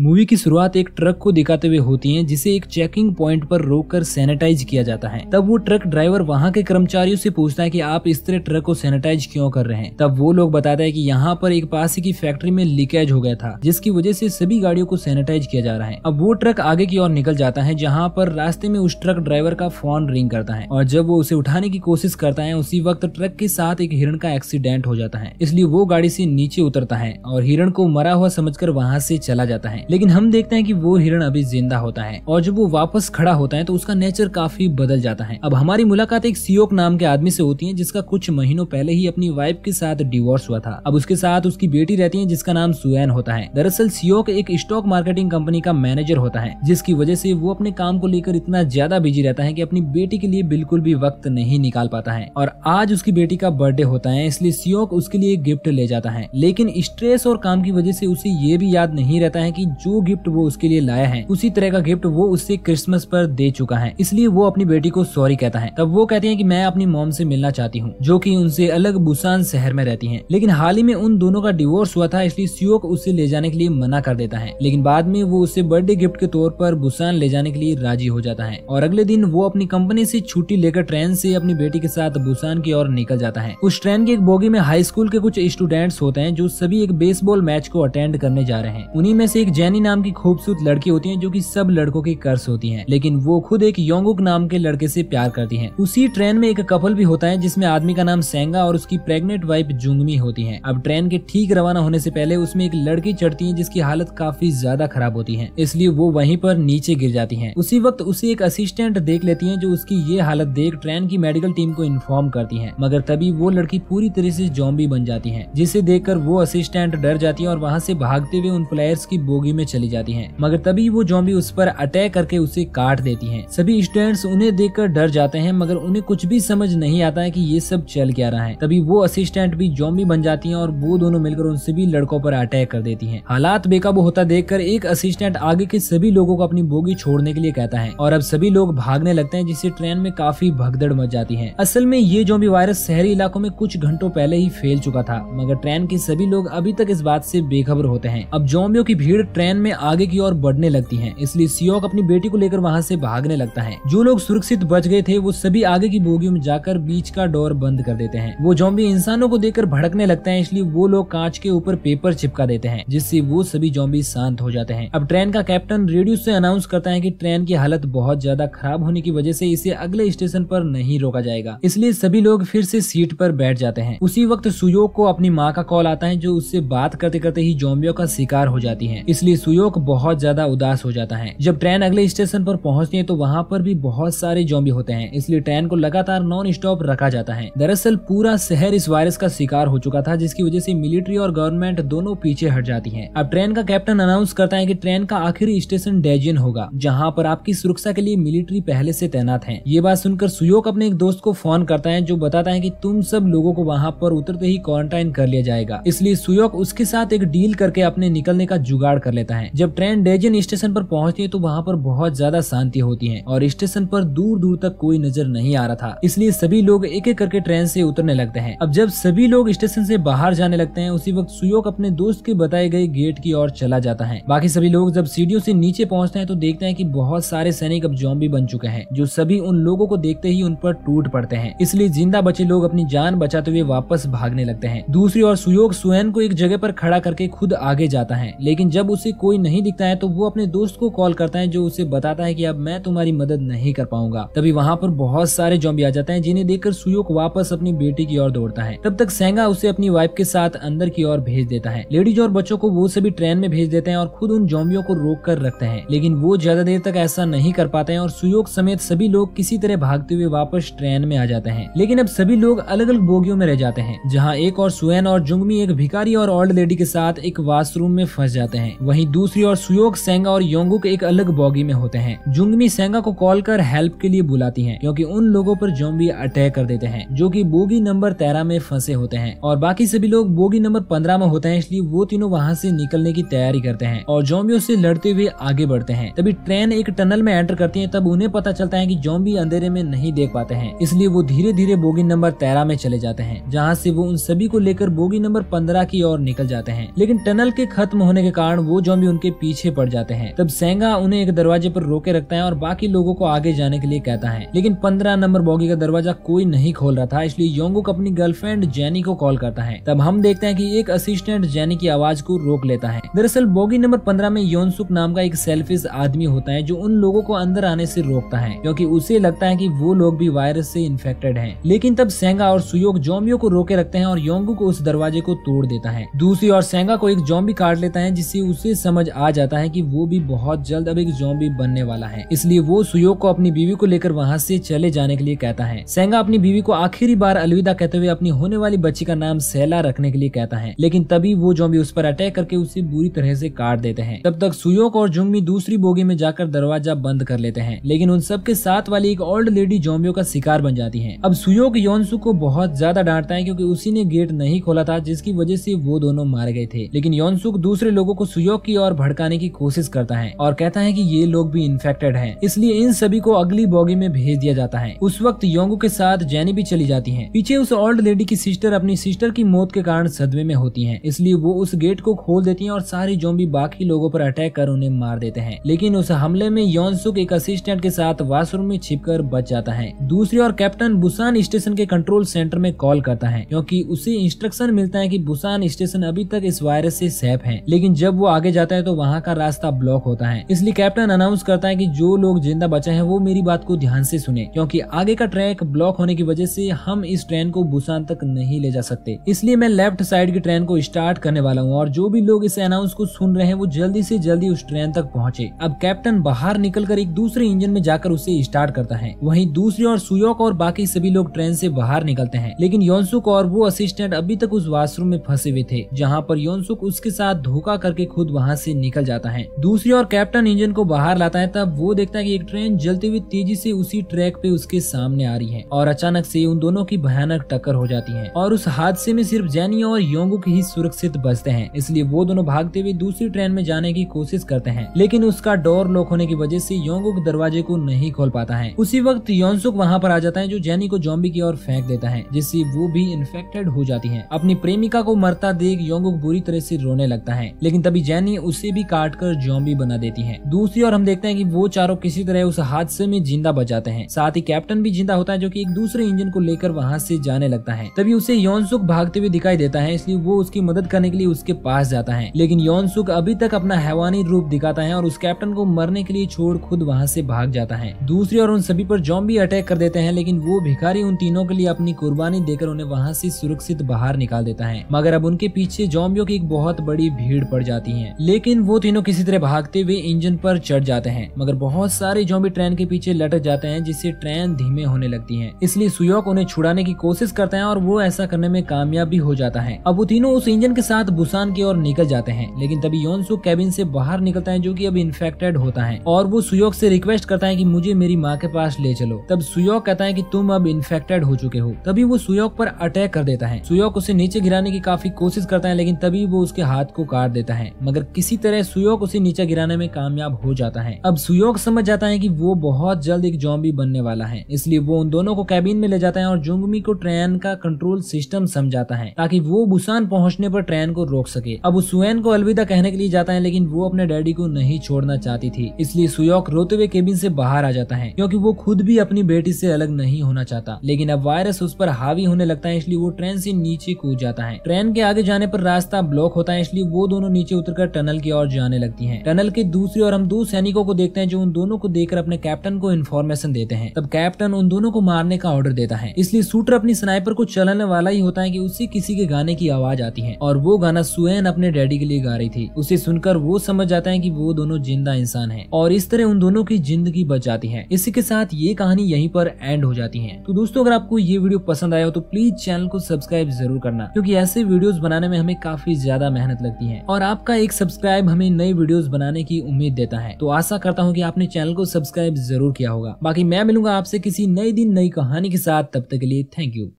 Movie की शुरुआत एक ट्रक को दिखाते हुए होती है जिसे एक चेकिंग पॉइंट पर रोककर सैनिटाइज किया जाता है तब वो ट्रक ड्राइवर वहाँ के कर्मचारियों से पूछता है कि आप इस तरह ट्रक को सैनिटाइज क्यों कर रहे हैं तब वो लोग बताता है कि यहाँ पर एक पास की फैक्ट्री में लीकेज हो गया था जिसकी वजह से सभी गाड़ियों को सैनिटाइज किया जा रहा है अब वो ट्रक आगे की ओर निकल जाता है जहाँ पर रास्ते में उस ट्रक ड्राइवर का फोन रिंग करता है और जब वो उसे उठाने की कोशिश करता है उसी वक्त ट्रक के साथ एक हिरण का एक्सीडेंट हो जाता है इसलिए वो गाड़ी से नीचे उतरता है और हिरण को मरा हुआ समझ कर वहाँ से चला जाता है लेकिन हम देखते हैं कि वो हिरण अभी जिंदा होता है और जब वो वापस खड़ा होता है तो उसका नेचर काफी बदल जाता है अब हमारी मुलाकात एक सियोक नाम के आदमी से होती है जिसका कुछ महीनों पहले ही अपनी वाइफ के साथ डिवोर्स हुआ था अब उसके साथ उसकी बेटी रहती है जिसका नाम सुएन होता है दरअसल सियोक एक स्टॉक मार्केटिंग कंपनी का मैनेजर होता है जिसकी वजह से वो अपने काम को लेकर इतना ज्यादा बिजी रहता है की अपनी बेटी के लिए बिल्कुल भी वक्त नहीं निकाल पाता है और आज उसकी बेटी का बर्थडे होता है इसलिए सियोक उसके लिए गिफ्ट ले जाता है लेकिन स्ट्रेस और काम की वजह से उसे ये भी याद नहीं रहता है कि जो गिफ्ट वो उसके लिए लाया है उसी तरह का गिफ्ट वो उससे क्रिसमस पर दे चुका है इसलिए वो अपनी बेटी को सॉरी कहता है तब वो कहती है की मैं अपनी मोम से मिलना चाहती हूँ जो की उनसे अलग बुसान शहर में रहती है लेकिन हाल ही में उन दोनों का डिवोर्स हुआ था इसलिए सियोक उसे ले जाने के लिए मना कर देता है लेकिन बाद में वो उसे बर्थडे गिफ्ट के तौर पर बुसान ले जाने के लिए राजी हो जाता है और अगले दिन वो अपनी कंपनी से छुट्टी लेकर ट्रेन से अपनी बेटी के साथ बुसान की ओर निकल जाता है उस ट्रेन की एक बोगी में हाई स्कूल के कुछ स्टूडेंट्स होते हैं जो सभी एक बेसबॉल मैच को अटेंड करने जा रहे हैं उन्हीं में से एक जैन जैनी नाम की खूबसूरत लड़की होती है जो की सब लड़कों के कर्स होती है लेकिन वो खुद एक योंगुक नाम के लड़के से प्यार करती है उसी ट्रेन में एक कपल भी होता है जिसमें आदमी का नाम सेंगा और उसकी प्रेग्नेंट वाइफ जुंगमी होती है अब ट्रेन के ठीक रवाना होने से पहले उसमें एक लड़की चढ़ती है जिसकी हालत काफी ज्यादा खराब होती है इसलिए वो वहीं पर नीचे गिर जाती है उसी वक्त उसे एक असिस्टेंट देख लेती है जो उसकी ये हालत देख ट्रेन की मेडिकल टीम को इन्फॉर्म करती है मगर तभी वो लड़की पूरी तरह से जॉम्बी बन जाती है जिसे देखकर वो असिस्टेंट डर जाती है और वहाँ से भागते हुए उन प्लेयर्स की बोगी में चली जाती है मगर तभी वो जॉम्बी उस पर अटैक करके उसे काट देती है सभी स्टूडेंट्स उन्हें देखकर डर जाते हैं मगर उन्हें कुछ भी समझ नहीं आता है की ये सब चल क्या रहा है तभी वो असिस्टेंट भी जॉम्बी बन जाती है और वो दोनों मिलकर उन सभी लड़कों पर अटैक कर देती है हालात बेकाबू होता देखकर एक असिस्टेंट आगे के सभी लोगों को अपनी बोगी छोड़ने के लिए कहता है और अब सभी लोग भागने लगते हैं जिससे ट्रेन में काफी भगदड़ मच जाती है असल में ये जोम्बी वायरस शहरी इलाकों में कुछ घंटों पहले ही फैल चुका था मगर ट्रेन के सभी लोग अभी तक इस बात से बेखबर होते हैं अब जोम्बियों की भीड़ ट्रेन ट्रेन में आगे की ओर बढ़ने लगती है इसलिए सियोक अपनी बेटी को लेकर वहाँ से भागने लगता है जो लोग सुरक्षित बच गए थे वो सभी आगे की बोगियों में जाकर बीच का डोर बंद कर देते हैं वो जॉम्बी इंसानों को देखकर भड़कने लगता है इसलिए वो लोग कांच के ऊपर पेपर चिपका देते हैं जिससे वो सभी जॉम्बी शांत हो जाते हैं अब ट्रेन का कैप्टन रेडियो से अनाउंस करता है की ट्रेन की हालत बहुत ज्यादा खराब होने की वजह से इसे अगले स्टेशन पर नहीं रोका जाएगा इसलिए सभी लोग फिर से सीट पर बैठ जाते हैं उसी वक्त सुयोग को अपनी माँ का कॉल आता है जो उससे बात करते करते ही जॉम्बियों का शिकार हो जाती है इसलिए सुयोग बहुत ज्यादा उदास हो जाता है जब ट्रेन अगले स्टेशन पर पहुंचती है तो वहाँ पर भी बहुत सारे जॉम्बी होते हैं इसलिए ट्रेन को लगातार नॉन स्टॉप रखा जाता है दरअसल पूरा शहर इस वायरस का शिकार हो चुका था जिसकी वजह से मिलिट्री और गवर्नमेंट दोनों पीछे हट जाती है अब ट्रेन का कैप्टन अनाउंस करता है की ट्रेन का आखिरी स्टेशन डेजियन होगा जहाँ पर आपकी सुरक्षा के लिए मिलिट्री पहले ऐसी तैनात है ये बात सुनकर सुयोग अपने एक दोस्त को फोन करता है जो बताता है की तुम सब लोगों को वहाँ पर उतरते ही क्वारंटाइन कर लिया जाएगा इसलिए सुयोग उसके साथ एक डील करके अपने निकलने का जुगाड़ कर लेता रहता है जब ट्रेन डेजन स्टेशन पर पहुंचती है तो वहाँ पर बहुत ज्यादा शांति होती है और स्टेशन पर दूर दूर तक कोई नजर नहीं आ रहा था इसलिए सभी लोग एक एक करके ट्रेन से उतरने लगते हैं अब जब सभी लोग स्टेशन से बाहर जाने लगते हैं उसी वक्त सुयोग अपने दोस्त के बताए गए गेट की ओर चला जाता है बाकी सभी लोग जब सीढ़ियों से नीचे पहुंचते हैं तो देखते हैं कि बहुत सारे सैनिक अब जॉम्बी बन चुके हैं जो सभी उन लोगों को देखते ही उन पर टूट पड़ते हैं इसलिए जिंदा बचे लोग अपनी जान बचाते हुए वापस भागने लगते हैं दूसरी ओर सुयोग सुयन को एक जगह पर खड़ा करके खुद आगे जाता है लेकिन जब उसे उसे कोई नहीं दिखता है तो वो अपने दोस्त को कॉल करता है जो उसे बताता है की अब मैं तुम्हारी मदद नहीं कर पाऊंगा तभी वहाँ पर बहुत सारे जॉम्बी आ जाते हैं जिन्हें देखकर सुयोग वापस अपनी बेटी की ओर दौड़ता है तब तक सेंगा उसे अपनी वाइफ के साथ अंदर की ओर भेज देता है लेडीज और बच्चों को वो सभी ट्रेन में भेज देते हैं और खुद उन जॉम्बियों को रोक कर रखते हैं लेकिन वो ज्यादा देर तक ऐसा नहीं कर पाते हैं और सुयोग समेत सभी लोग किसी तरह भागते हुए वापस ट्रेन में आ जाते हैं लेकिन अब सभी लोग अलग अलग बोगियों में रह जाते हैं जहाँ एक और सुएन और जुंगमी एक भिकारी और ओल्ड लेडी के साथ एक वॉशरूम में फंस जाते हैं वही वहीं दूसरी ओर सुयोग सेंगा और योंगुक एक अलग बॉगी में होते हैं जुंगमी सेंगा को कॉल कर हेल्प के लिए बुलाती है क्यूँकी उन लोगों पर जोम्बी अटैक कर देते हैं जो की बोगी नंबर तेरह में फंसे होते हैं और बाकी सभी लोग बोगी नंबर पंद्रह में होते हैं इसलिए वो तीनों वहाँ से निकलने की तैयारी करते हैं और जोम्बियों से लड़ते हुए आगे बढ़ते हैं तभी ट्रेन एक टनल में एंटर करती है तब उन्हें पता चलता है की जोम्बी अंधेरे में नहीं देख पाते हैं इसलिए वो धीरे धीरे बोगी नंबर तेरह में चले जाते हैं जहाँ से वो उन सभी को लेकर बोगी नंबर पंद्रह की ओर निकल जाते हैं लेकिन टनल के खत्म होने के कारण वो जोम्बी उनके पीछे पड़ जाते हैं तब सेंगा उन्हें एक दरवाजे पर रोके रखता है और बाकी लोगों को आगे जाने के लिए कहता है लेकिन पंद्रह नंबर बॉगी का दरवाजा कोई नहीं खोल रहा था इसलिए योंगुक अपनी गर्लफ्रेंड जैनी को कॉल करता है तब हम देखते हैं की एक असिस्टेंट जैनी की आवाज को रोक लेता है दरअसल बॉगी नंबर पंद्रह में योनसुक नाम का एक सेल्फिस आदमी होता है जो उन लोगों को अंदर आने से रोकता है क्योंकि उसे लगता है कि वो लोग भी वायरस से इन्फेक्टेड हैं। लेकिन तब सेंगा और सुयोग जोम्बियो को रोके रखते हैं और योंगू को उस दरवाजे को तोड़ देता है दूसरी ओर सेंगा को एक जोम्बी काट लेता है जिससे उसे समझ आ जाता है कि वो भी बहुत जल्द अब एक जॉम्बी बनने वाला है इसलिए वो सुयोग को अपनी बीवी को लेकर वहाँ से चले जाने के लिए कहता है सेंगा अपनी बीवी को आखिरी बार अलविदा कहते हुए अपनी होने वाली बच्ची का नाम सैला रखने के लिए कहता है लेकिन तभी वो जॉम्बी उस पर अटैक करके उसे बुरी तरह से काट देते हैं तब तक सुयोग और जुम्मी दूसरी बोगी में जाकर दरवाजा बंद कर लेते हैं लेकिन उन सबके साथ वाली एक ओल्ड लेडी जोम्बियों का शिकार बन जाती है अब सुयोग योनसु को बहुत ज्यादा डांटता है क्योंकि उसी ने गेट नहीं खोला था जिसकी वजह से वो दोनों मारे गए थे लेकिन योनसुक दूसरे लोगों को सुयोग की ओर भड़काने की कोशिश करता है और कहता है कि ये लोग भी इन्फेक्टेड हैं इसलिए इन सभी को अगली बॉगी में भेज दिया जाता है उस वक्त योंगो के साथ जैनी भी चली जाती है पीछे उस ओल्ड लेडी की सिस्टर अपनी सिस्टर की मौत के कारण सदमे में होती है इसलिए वो उस गेट को खोल देती है और सारी जो बाकी लोगों पर अटैक कर उन्हें मार देते हैं लेकिन उस हमले में योनसुक एक असिस्टेंट के साथ वॉशरूम में छिप बच जाता है दूसरी ओर कैप्टन बुसान स्टेशन के कंट्रोल सेंटर में कॉल करता है क्योंकि उसे इंस्ट्रक्शन मिलता है की बुसान स्टेशन अभी तक इस वायरस ऐसी से सेफ है लेकिन जब वो आगे जाता है तो वहाँ का रास्ता ब्लॉक होता है इसलिए कैप्टन अनाउंस करता है की जो लोग जिंदा बचे हैं वो मेरी बात को ध्यान से सुने क्योंकि आगे का ट्रैक ब्लॉक होने की वजह से हम इस ट्रेन को भूसान तक नहीं ले जा सकते इसलिए मैं लेफ्ट साइड की ट्रेन को स्टार्ट करने वाला हूँ और जो भी लोग इस अनाउंस को सुन रहे हैं वो जल्दी ऐसी जल्दी उस ट्रेन तक पहुँचे अब कैप्टन बाहर निकलकर एक दूसरे इंजन में जाकर उसे स्टार्ट करता है वहीं दूसरी और सुयोक और बाकी सभी लोग ट्रेन से बाहर निकलते हैं लेकिन योनसुक और वो असिस्टेंट अभी तक उस वॉशरूम में फंसे हुए थे जहाँ पर योनसुक उसके साथ धोखा करके खुद वहाँ वहाँ से निकल जाता है दूसरी ओर कैप्टन इंजन को बाहर लाता है तब वो देखता है की एक ट्रेन जलती हुई तेजी से उसी ट्रैक पे उसके सामने आ रही है और अचानक से उन दोनों की भयानक टक्कर हो जाती है और उस हादसे में सिर्फ जैनी और योंगू ही सुरक्षित बचते हैं इसलिए वो दोनों भागते हुए दूसरी ट्रेन में जाने की कोशिश करते हैं लेकिन उसका डोर लॉक होने की वजह से योंगुक दरवाजे को नहीं खोल पाता है उसी वक्त योनसुक वहाँ पर आ जाता है जो जैनी को जॉम्बी की ओर फेंक देता है जिससे वो भी इन्फेक्टेड हो जाती है अपनी प्रेमिका को मरता देख योंगुक बुरी तरह से रोने लगता है लेकिन तभी जैनी मशीनें उसे भी काट कर जॉम्बी बना देती है दूसरी ओर हम देखते हैं की वो चारों किसी तरह उस हादसे में जिंदा बचाते हैं साथ ही कैप्टन भी जिंदा होता है जो की एक दूसरे इंजन को लेकर वहाँ से जाने लगता है तभी उसे यौन भागते हुए दिखाई देता है इसलिए वो उसकी मदद करने के लिए उसके पास जाता है लेकिन यौन अभी तक अपना हैवानी रूप दिखाता है और उस कैप्टन को मरने के लिए छोड़ खुद वहाँ से भाग जाता है दूसरी ओर उन सभी पर जॉम्बी अटैक कर देते हैं लेकिन वो भिखारी उन तीनों के लिए अपनी कुर्बानी देकर उन्हें वहाँ से सुरक्षित बाहर निकाल देता है मगर अब उनके पीछे जॉम्बियों की एक बहुत बड़ी भीड़ पड़ जाती है लेकिन वो तीनों किसी तरह भागते हुए इंजन पर चढ़ जाते हैं मगर बहुत सारे जोम्बी ट्रेन के पीछे लटक जाते हैं जिससे ट्रेन धीमे होने लगती है इसलिए सुयोग उन्हें छुड़ाने की कोशिश करते हैं और वो ऐसा करने में कामयाब भी हो जाता है अब वो तीनों उस इंजन के साथ बुसान की ओर निकल जाते हैं लेकिन तभी योनसुक कैबिन से बाहर निकलता है जो कि अब इन्फेक्टेड होता है और वो सुयोग से रिक्वेस्ट करता है कि मुझे मेरी माँ के पास ले चलो तब सुयोग कहता है कि तुम अब इन्फेक्टेड हो चुके हो तभी वो सुयोग पर अटैक कर देता है सुयोग उसे नीचे गिराने की काफी कोशिश करता है लेकिन तभी वो उसके हाथ को काट देता है मगर किसी तरह सुयोग उसे नीचे गिराने में कामयाब हो जाता है अब सुयोग समझ जाता है की वो बहुत जल्द एक जॉम्बी बनने वाला है इसलिए वो उन दोनों को कैबिन में ले जाता है और जुंगमी को ट्रेन का कंट्रोल सिस्टम समझाता है ताकि वो बुसान पहुंचने पर ट्रेन को रोक सके अब सुन को अलविदा कहने के लिए जाता है लेकिन वो अपने डैडी को नहीं छोड़ना चाहती थी इसलिए सुयोग रोते हुए केबिन से बाहर आ जाता है क्योंकि वो खुद भी अपनी बेटी से अलग नहीं होना चाहता लेकिन अब वायरस उस पर हावी होने लगता है इसलिए वो ट्रेन से नीचे कूद जाता है ट्रेन के आगे जाने पर रास्ता ब्लॉक होता है इसलिए वो दोनों नीचे उतरकर टनल की ओर जाने लगती है टनल के दूसरी और हम दो सैनिकों को देखते हैं जो उन दोनों को देखकर अपने कैप्टन को इन्फॉर्मेशन देते हैं तब कैप्टन उन दोनों को मारने का ऑर्डर देता है इसलिए सूटर अपनी स्नाइपर को चलाने वाला ही होता है की उसी किसी के गाने की आवाज आती है और वो गाना सुन अपने डैडी के लिए गा रही थी उसे सुनकर वो समझ जाता है की वो दोनों जिंदा इंसान है और इस तरह उन दोनों की जिंदगी बच जाती है इसी के साथ ये कहानी यहीं पर एंड हो जाती है तो दोस्तों अगर आपको ये वीडियो पसंद आया हो तो प्लीज चैनल को सब्सक्राइब जरूर करना क्योंकि ऐसे वीडियोस बनाने में हमें काफी ज्यादा मेहनत लगती है और आपका एक सब्सक्राइब हमें नई वीडियोस बनाने की उम्मीद देता है तो आशा करता हूँ कि आपने चैनल को सब्सक्राइब जरूर किया होगा बाकी मैं मिलूंगा आपसे किसी नई दिन नई कहानी के साथ तब तक के लिए थैंक यू